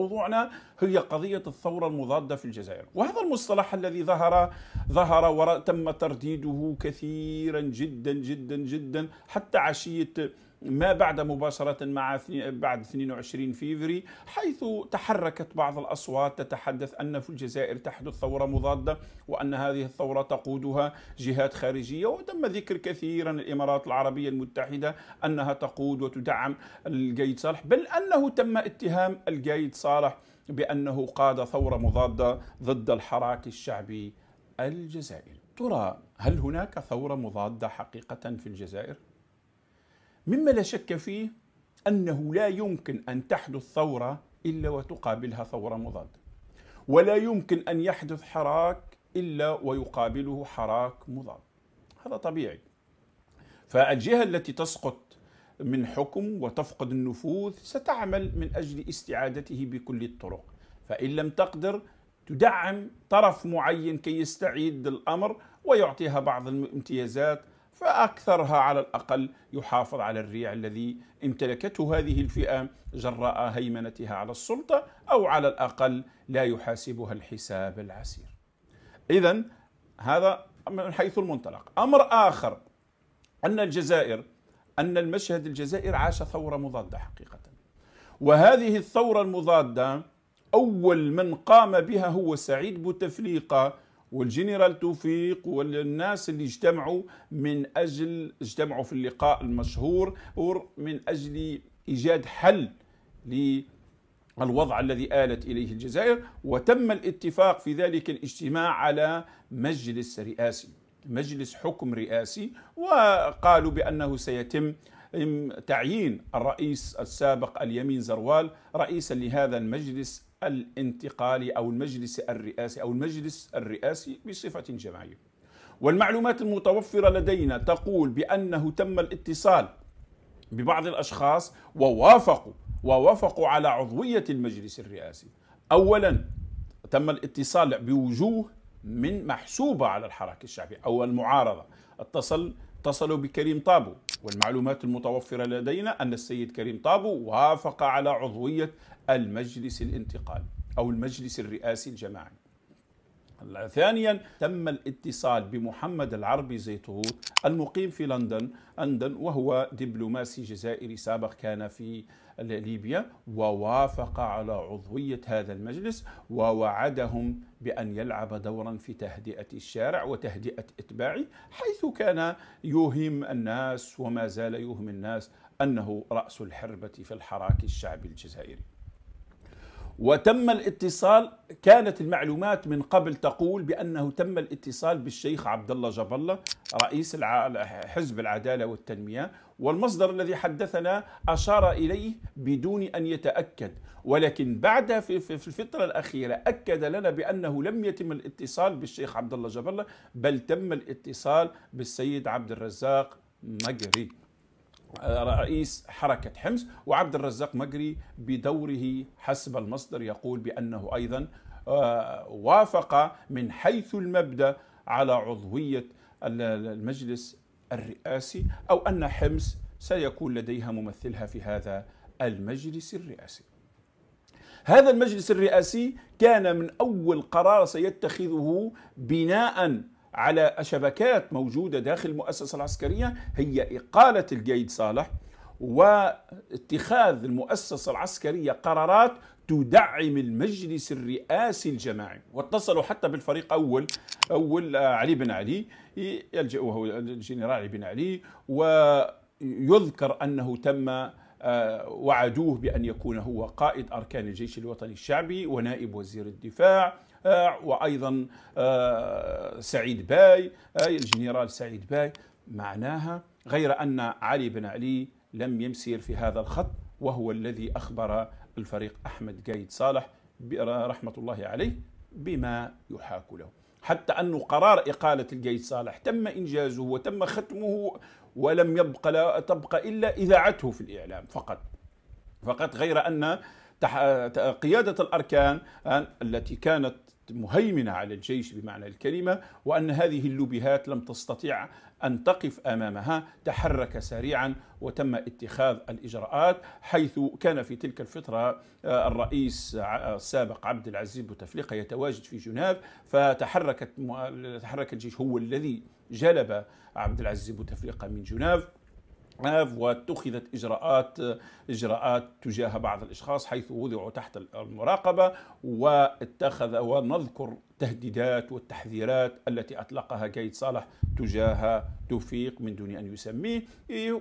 موضوعنا هي قضية الثورة المضادة في الجزائر وهذا المصطلح الذي ظهر ظهر وتم ترديده كثيرا جدا جدا جدا حتى عشية ما بعد مباشرة مع بعد 22 فيفري حيث تحركت بعض الأصوات تتحدث أن في الجزائر تحدث ثورة مضادة وأن هذه الثورة تقودها جهات خارجية وتم ذكر كثيرا الإمارات العربية المتحدة أنها تقود وتدعم القايد صالح بل أنه تم اتهام القايد صالح بأنه قاد ثورة مضادة ضد الحراك الشعبي الجزائري ترى هل هناك ثورة مضادة حقيقة في الجزائر؟ مما لا شك فيه انه لا يمكن ان تحدث ثوره الا وتقابلها ثوره مضاده ولا يمكن ان يحدث حراك الا ويقابله حراك مضاد هذا طبيعي فالجهه التي تسقط من حكم وتفقد النفوذ ستعمل من اجل استعادته بكل الطرق فان لم تقدر تدعم طرف معين كي يستعيد الامر ويعطيها بعض الامتيازات فأكثرها على الأقل يحافظ على الريع الذي امتلكته هذه الفئة جراء هيمنتها على السلطة أو على الأقل لا يحاسبها الحساب العسير إذا هذا من حيث المنطلق أمر آخر أن الجزائر أن المشهد الجزائر عاش ثورة مضادة حقيقة وهذه الثورة المضادة أول من قام بها هو سعيد بوتفليقة والجنرال توفيق والناس اللي اجتمعوا من أجل اجتمعوا في اللقاء المشهور من أجل إيجاد حل الوضع الذي آلت إليه الجزائر وتم الاتفاق في ذلك الاجتماع على مجلس رئاسي مجلس حكم رئاسي وقالوا بأنه سيتم تعيين الرئيس السابق اليمين زروال رئيسا لهذا المجلس الانتقالي أو المجلس الرئاسي أو المجلس الرئاسي بصفة جماعية والمعلومات المتوفرة لدينا تقول بأنه تم الاتصال ببعض الأشخاص ووافقوا ووافقوا على عضوية المجلس الرئاسي أولا تم الاتصال بوجوه من محسوبة على الحركة الشعبية أو المعارضة اتصل اتصلوا بكريم طابو والمعلومات المتوفرة لدينا أن السيد كريم طابو وافق على عضوية المجلس الانتقالي أو المجلس الرئاسي الجماعي ثانيا تم الاتصال بمحمد العربي زيتوت المقيم في لندن لندن وهو دبلوماسي جزائري سابق كان في ليبيا ووافق على عضوية هذا المجلس ووعدهم بأن يلعب دورا في تهدئة الشارع وتهدئة إتباعه حيث كان يوهم الناس وما زال يوهم الناس أنه رأس الحربة في الحراك الشعبي الجزائري وتم الاتصال كانت المعلومات من قبل تقول بانه تم الاتصال بالشيخ عبد الله جاب الله رئيس حزب العداله والتنميه والمصدر الذي حدثنا اشار اليه بدون ان يتاكد ولكن بعدها في, في الفتره الاخيره اكد لنا بانه لم يتم الاتصال بالشيخ عبد الله جاب الله بل تم الاتصال بالسيد عبد الرزاق مجري رئيس حركة حمص وعبد الرزاق مجري بدوره حسب المصدر يقول بأنه أيضا آه، وافق من حيث المبدأ على عضوية المجلس الرئاسي أو أن حمص سيكون لديها ممثلها في هذا المجلس الرئاسي هذا المجلس الرئاسي كان من أول قرار سيتخذه بناء على شبكات موجودة داخل المؤسسة العسكرية هي إقالة الجيد صالح واتخاذ المؤسسة العسكرية قرارات تدعم المجلس الرئاسي الجماعي واتصلوا حتى بالفريق أول أول آه، علي بن علي يلجأ وهو الجنرال علي بن علي ويذكر أنه تم آه، وعدوه بأن يكون هو قائد أركان الجيش الوطني الشعبي ونائب وزير الدفاع آه، وأيضا آه، سعيد باي الجنرال سعيد باي معناها غير أن علي بن علي لم يمسير في هذا الخط وهو الذي أخبر الفريق أحمد قايد صالح رحمة الله عليه بما يحاك له حتى أن قرار إقالة الجيش صالح تم إنجازه وتم ختمه ولم يبقى لا تبقى إلا إذاعته في الإعلام فقط فقط غير أن قيادة الأركان التي كانت مهيمنة على الجيش بمعنى الكلمة وأن هذه اللبهات لم تستطيع أن تقف أمامها تحرك سريعا وتم اتخاذ الإجراءات حيث كان في تلك الفترة آه، الرئيس آه، السابق عبد العزيز بوتفليقة يتواجد في جنيف فتحركت تحرك الجيش هو الذي جلب عبد العزيز بوتفليقة من جنيف الاستئناف واتخذت اجراءات اجراءات تجاه بعض الاشخاص حيث وضعوا تحت المراقبه واتخذ ونذكر التهديدات والتحذيرات التي اطلقها قايد صالح تجاه توفيق من دون ان يسميه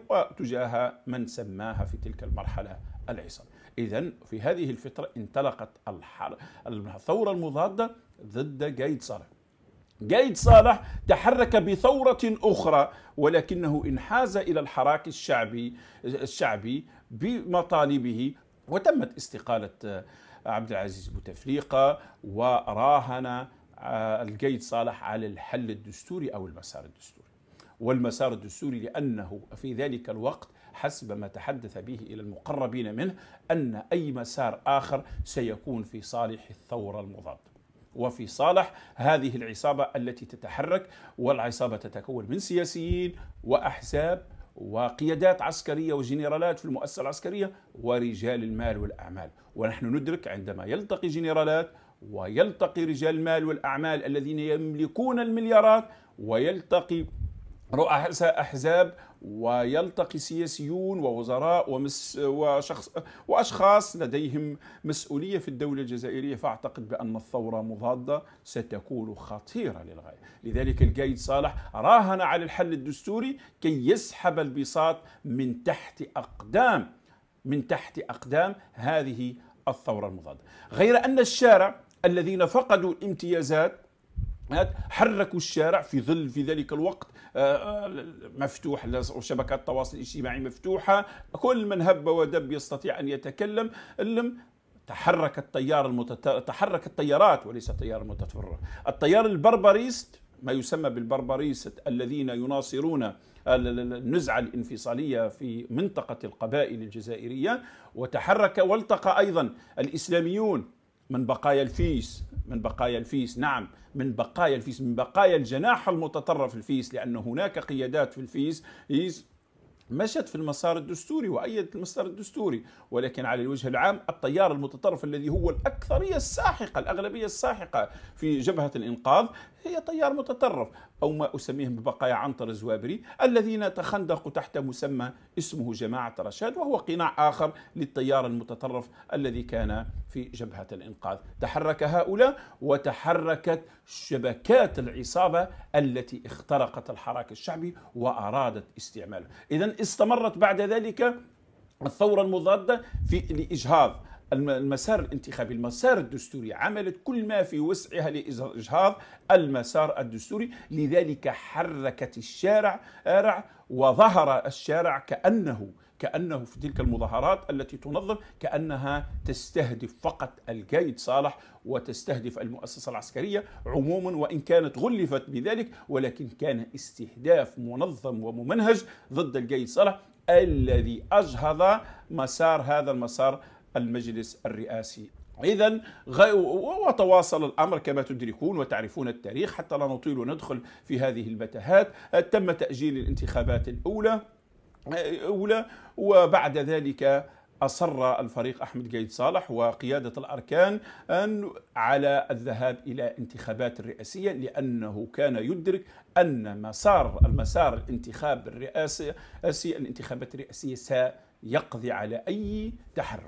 وتجاه من سماها في تلك المرحله العصر اذا في هذه الفتره انطلقت الثوره المضاده ضد قايد صالح قايد صالح تحرك بثورة أخرى ولكنه انحاز إلى الحراك الشعبي الشعبي بمطالبه وتمت استقالة آه، عبد العزيز بوتفليقة وراهن آه، الجيد صالح على الحل الدستوري أو المسار الدستوري والمسار الدستوري لأنه في ذلك الوقت حسب ما تحدث به إلى المقربين منه أن أي مسار آخر سيكون في صالح الثورة المضادة وفي صالح هذه العصابة التي تتحرك والعصابة تتكون من سياسيين وأحزاب وقيادات عسكرية وجنرالات في المؤسسة العسكرية ورجال المال والأعمال ونحن ندرك عندما يلتقي جنرالات ويلتقي رجال المال والأعمال الذين يملكون المليارات ويلتقي رؤساء أحزاب ويلتقي سياسيون ووزراء ومس وشخص واشخاص لديهم مسؤوليه في الدوله الجزائريه فاعتقد بان الثوره مضاده ستكون خطيره للغايه، لذلك القايد صالح راهن على الحل الدستوري كي يسحب البساط من تحت اقدام من تحت اقدام هذه الثوره المضاده، غير ان الشارع الذين فقدوا الامتيازات حركوا الشارع في ظل في ذلك الوقت آه، آه، مفتوح شبكات التواصل الاجتماعي مفتوحة كل من هب ودب يستطيع أن يتكلم لم تحرك التيار المتت... تحرك التيارات وليس التيار المتفرع التيار البربريست ما يسمى بالبربريست الذين يناصرون النزعة الانفصالية في منطقة القبائل الجزائرية وتحرك والتقى أيضا الإسلاميون من بقايا الفيس من بقايا الفيس نعم من بقايا الفيس من بقايا الجناح المتطرف الفيس لأن هناك قيادات في الفيس مشت في المسار الدستوري وأيدت المسار الدستوري ولكن على الوجه العام التيار المتطرف الذي هو الأكثرية الساحقة الأغلبية الساحقة في جبهة الإنقاذ هي تيار متطرف أو ما أسميهم ببقايا عنتر الزوابري الذين تخندقوا تحت مسمى اسمه جماعة رشاد وهو قناع آخر للتيار المتطرف الذي كان في جبهة الإنقاذ تحرك هؤلاء وتحركت شبكات العصابة التي اخترقت الحراك الشعبي وأرادت استعماله إذا استمرت بعد ذلك الثورة المضادة في لإجهاض المسار الانتخابي المسار الدستوري عملت كل ما في وسعها لإجهاض المسار الدستوري لذلك حركت الشارع وظهر الشارع كأنه كأنه في تلك المظاهرات التي تنظم كأنها تستهدف فقط القايد صالح وتستهدف المؤسسة العسكرية عموما وإن كانت غلفت بذلك ولكن كان استهداف منظم وممنهج ضد القايد صالح الذي أجهض مسار هذا المسار المجلس الرئاسي إذا وتواصل الأمر كما تدركون وتعرفون التاريخ حتى لا نطيل وندخل في هذه البتهات تم تأجيل الانتخابات الأولى أولى وبعد ذلك أصر الفريق أحمد قايد صالح وقيادة الأركان أن على الذهاب إلى انتخابات الرئاسية لأنه كان يدرك أن مسار المسار الانتخاب الرئاسي الانتخابات الرئاسية سيقضي على أي تحرك